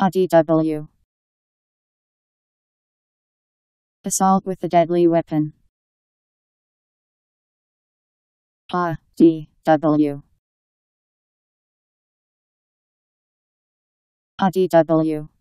ADW Assault with a deadly weapon ADW IDW